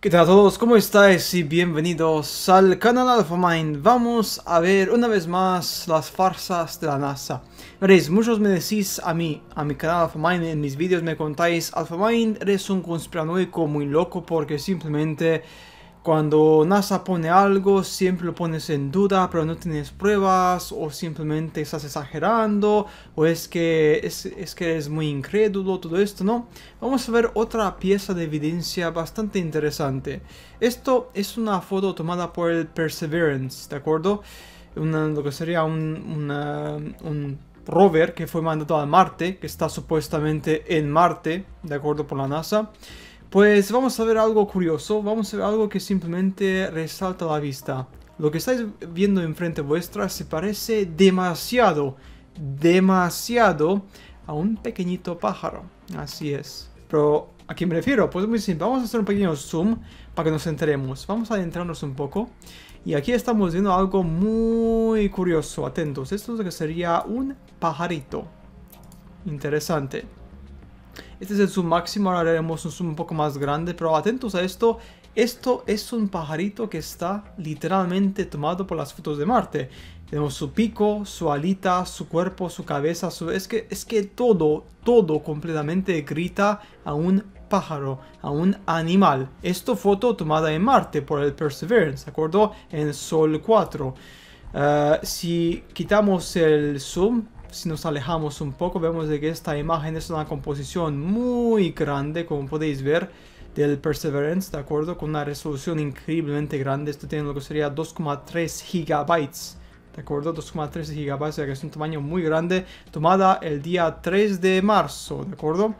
¿Qué tal a todos? ¿Cómo estáis? Y bienvenidos al canal AlphaMind. Vamos a ver una vez más las farsas de la NASA. Veréis, muchos me decís a mí, a mi canal AlphaMind, en mis vídeos me contáis AlphaMind, eres un conspiranoico muy loco porque simplemente cuando NASA pone algo, siempre lo pones en duda, pero no tienes pruebas, o simplemente estás exagerando, o es que, es, que eres muy incrédulo, todo esto, ¿no? Vamos a ver otra pieza de evidencia bastante interesante. Esto es una foto tomada por el Perseverance, ¿de acuerdo? lo que sería un, un rover que fue mandado a Marte, que está supuestamente en Marte, de acuerdo por la NASA. Pues vamos a ver algo curioso, vamos a ver algo que simplemente resalta la vista. Lo que estáis viendo enfrente vuestra se parece demasiado, demasiado a un pequeñito pájaro. Así es. Pero, ¿a quién me refiero? Pues muy simple, vamos a hacer un pequeño zoom para que nos enteremos. Vamos a adentrarnos un poco. Y aquí estamos viendo algo muy curioso, atentos. Esto es lo que sería un pajarito. Interesante. Este es el zoom máximo, ahora haremos un zoom un poco más grande, pero atentos a esto. Esto es un pajarito que está literalmente tomado por las fotos de Marte. Tenemos su pico, su alita, su cuerpo, su cabeza, su... Es que, es que todo, todo completamente grita a un pájaro, a un animal. Esto foto tomada en Marte por el Perseverance, ¿de acuerdo? En Sol 4. Eh, si quitamos el zoom, si nos alejamos un poco vemos de que esta imagen es una composición muy grande como podéis ver del Perseverance, ¿de acuerdo? Con una resolución increíblemente grande, esto tiene lo que sería 2,3 gigabytes, ¿de acuerdo? 2,3 gigabytes, o sea que es un tamaño muy grande, tomada el día 3 de marzo, ¿de acuerdo?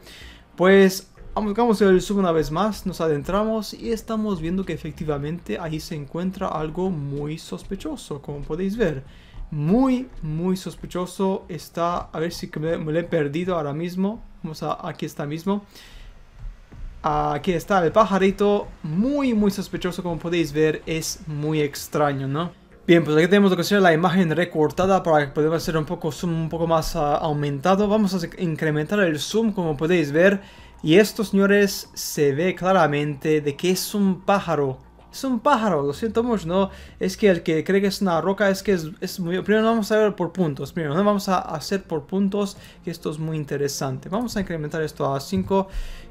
Pues Buscamos el zoom una vez más, nos adentramos y estamos viendo que efectivamente ahí se encuentra algo muy sospechoso, como podéis ver muy, muy sospechoso. Está, a ver si me, lo he perdido ahora mismo. Vamos a, aquí está mismo. Aquí está el pajarito, muy, muy sospechoso como podéis ver, es muy extraño, ¿no? Bien, pues aquí tenemos que hacer la imagen recortada para que podamos hacer un poco zoom un poco más ah, aumentado. Vamos a incrementar el zoom como podéis ver. Y esto, señores, se ve claramente de que es un pájaro es un pájaro, lo siento mucho, ¿no? Es que el que cree que es una roca es que es, muy... Primero vamos a ver por puntos, primero ¿no? vamos a hacer por puntos, que esto es muy interesante. Vamos a incrementar esto a 5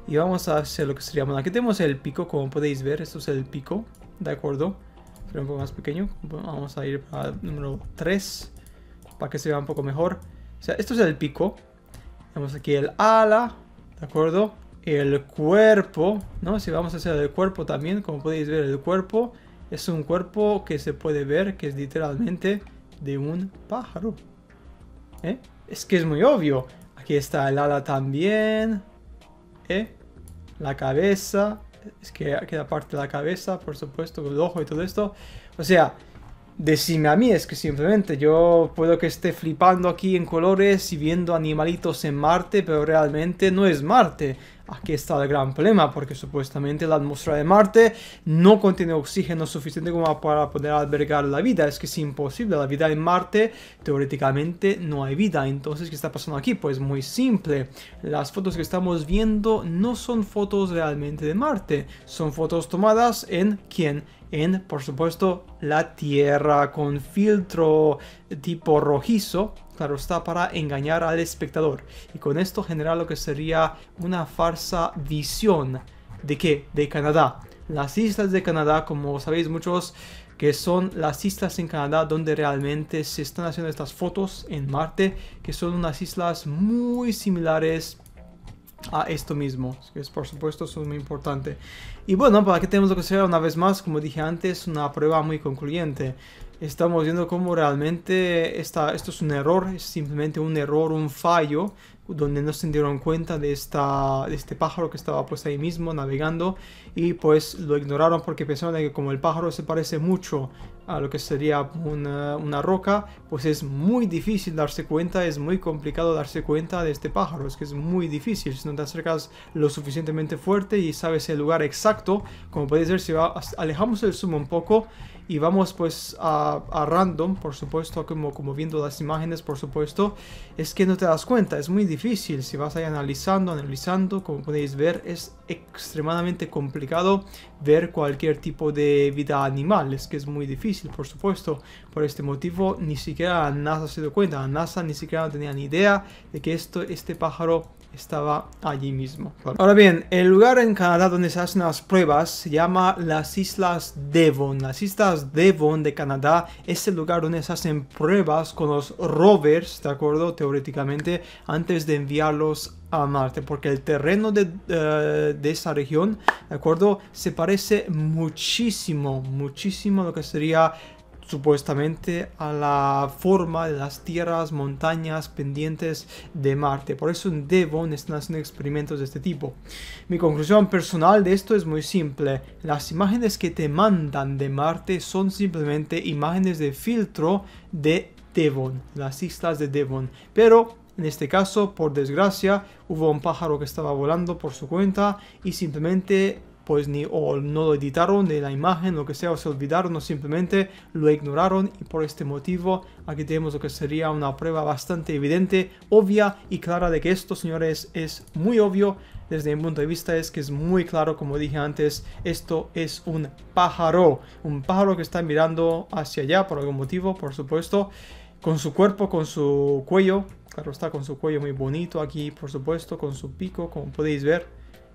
y vamos a hacer lo que sería... Bueno, aquí tenemos el pico, como podéis ver, esto es el pico, ¿de acuerdo? Pero un poco más pequeño, vamos a ir al número 3, para que se vea un poco mejor. O sea, esto es el pico. Tenemos aquí el ala, ¿de acuerdo? el cuerpo, ¿no? Si vamos a hacer el cuerpo también, como podéis ver, el cuerpo es un cuerpo que se puede ver que es literalmente de un pájaro. ¿Eh? Es que es muy obvio. Aquí está el ala también. ¿Eh? La cabeza. Es que queda parte de la cabeza, por supuesto, el ojo y todo esto. O sea, decime a mí, es que simplemente yo puedo que esté flipando aquí en colores y viendo animalitos en Marte, pero realmente no es Marte. Aquí está el gran problema, porque supuestamente la atmósfera de Marte no contiene oxígeno suficiente como para poder albergar la vida. Es que es imposible. La vida en Marte, teóricamente, no hay vida. Entonces, ¿qué está pasando aquí? Pues muy simple. Las fotos que estamos viendo no son fotos realmente de Marte. Son fotos tomadas en quien en, por supuesto, la tierra con filtro tipo rojizo, claro está, para engañar al espectador. Y con esto generar lo que sería una farsa visión de qué? De Canadá. Las islas de Canadá, como sabéis muchos, que son las islas en Canadá donde realmente se están haciendo estas fotos en Marte, que son unas islas muy similares a esto mismo, que es por supuesto es muy importante. Y bueno, para pues que tenemos lo que sea una vez más, como dije antes, una prueba muy concluyente. Estamos viendo cómo realmente esto es un error, es simplemente un error, un fallo donde no se dieron cuenta de, esta, este pájaro que estaba pues ahí mismo navegando y pues lo ignoraron porque pensaron que como el pájaro se parece mucho a lo que sería una, roca, pues es muy difícil darse cuenta, es muy complicado darse cuenta de este pájaro, es que es muy difícil, si no te acercas lo suficientemente fuerte y sabes el lugar exacto, como puede ser si alejamos el zoom un poco y vamos pues a, random, por supuesto, como, como viendo las imágenes, por supuesto, es que no te das cuenta, es muy difícil, si vas ahí analizando, analizando, como podéis ver, es extremadamente complicado ver cualquier tipo de vida animal. Es que es muy difícil, por supuesto. Por este motivo, ni siquiera la NASA se dio cuenta. NASA ni siquiera tenía ni idea de que esto, este pájaro estaba allí mismo. Ahora bien, el lugar en Canadá donde se hacen las pruebas se llama las Islas Devon. Las Islas Devon de Canadá es el lugar donde se hacen pruebas con los rovers, ¿de acuerdo? Teóricamente, antes de enviarlos a Marte, porque el terreno eh, de, esa región, ¿de acuerdo? Se parece muchísimo, muchísimo a lo que sería supuestamente a la forma de las tierras, montañas, pendientes de Marte. Por eso en Devon están haciendo experimentos de este tipo. Mi conclusión personal de esto es muy simple. Las imágenes que te mandan de Marte son simplemente imágenes de filtro de Devon, las islas de Devon. Pero en este caso, por desgracia, hubo un pájaro que estaba volando por su cuenta y simplemente pues ni o no lo editaron de la imagen, lo que sea, o se olvidaron o simplemente lo ignoraron y por este motivo aquí tenemos lo que sería una prueba bastante evidente, obvia y clara de que esto, señores, es muy obvio. Desde mi punto de vista es que es muy claro, como dije antes, esto es un pájaro, un pájaro que está mirando hacia allá por algún motivo, por supuesto, con su cuerpo, con su cuello está, con su cuello muy bonito aquí, por supuesto, con su pico, como podéis ver.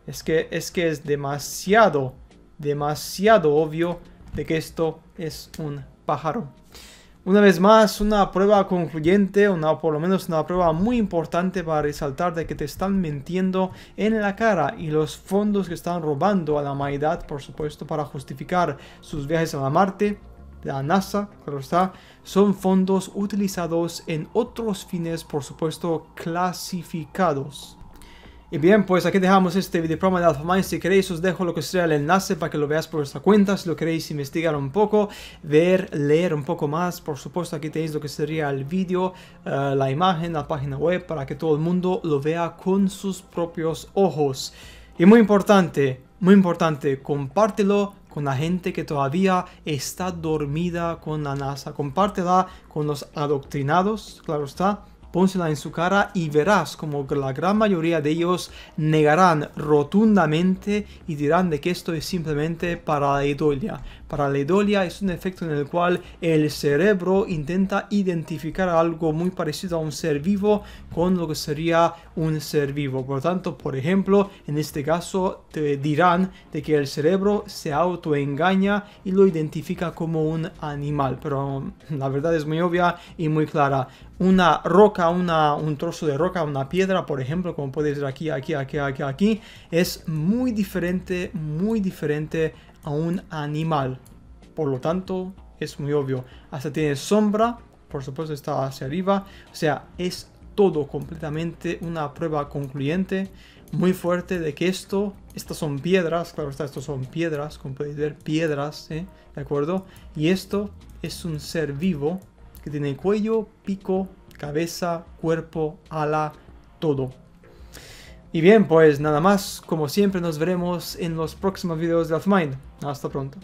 Es que es, que es demasiado, demasiado obvio de que esto es un pájaro. Una vez más, una prueba concluyente, una, por lo menos una prueba muy importante para resaltar de que te están mintiendo en la cara y los fondos que están robando a la humanidad, por supuesto, para justificar sus viajes a la Marte, la NASA, claro está, son fondos utilizados en otros fines, por supuesto, clasificados. Y bien, pues aquí dejamos este video de AlphaMind. Si queréis, os dejo lo que sería el enlace para que lo veáis por vuestra cuenta. Si lo queréis investigar un poco, ver, leer un poco más, por supuesto, aquí tenéis lo que sería el vídeo, eh, la imagen, la página web, para que todo el mundo lo vea con sus propios ojos. Y muy importante, muy importante, compártelo con la gente que todavía está dormida con la NASA. Compártela con los adoctrinados, claro está pónsela en su cara y verás como la gran mayoría de ellos negarán rotundamente y dirán de que esto es simplemente para la idolia. Para la idolia es un efecto en el cual el cerebro intenta identificar algo muy parecido a un ser vivo con lo que sería un ser vivo. Por lo tanto, por ejemplo, en este caso te dirán de que el cerebro se autoengaña y lo identifica como un animal. Pero la verdad es muy obvia y muy clara. Una roca una, un trozo de roca, una piedra, por ejemplo, como puedes ver aquí, aquí, aquí, aquí, aquí, es muy diferente, muy diferente a un animal. Por lo tanto, es muy obvio. Hasta tiene sombra, por supuesto está hacia arriba. O sea, es todo completamente una prueba concluyente muy fuerte de que esto, estas son piedras, claro está, estos son piedras, como podéis ver, piedras, ¿eh? ¿de acuerdo? Y esto es un ser vivo que tiene cuello, pico, cabeza, cuerpo, ala, todo. Y bien, pues nada más, como siempre nos veremos en los próximos videos de Mind. Hasta pronto.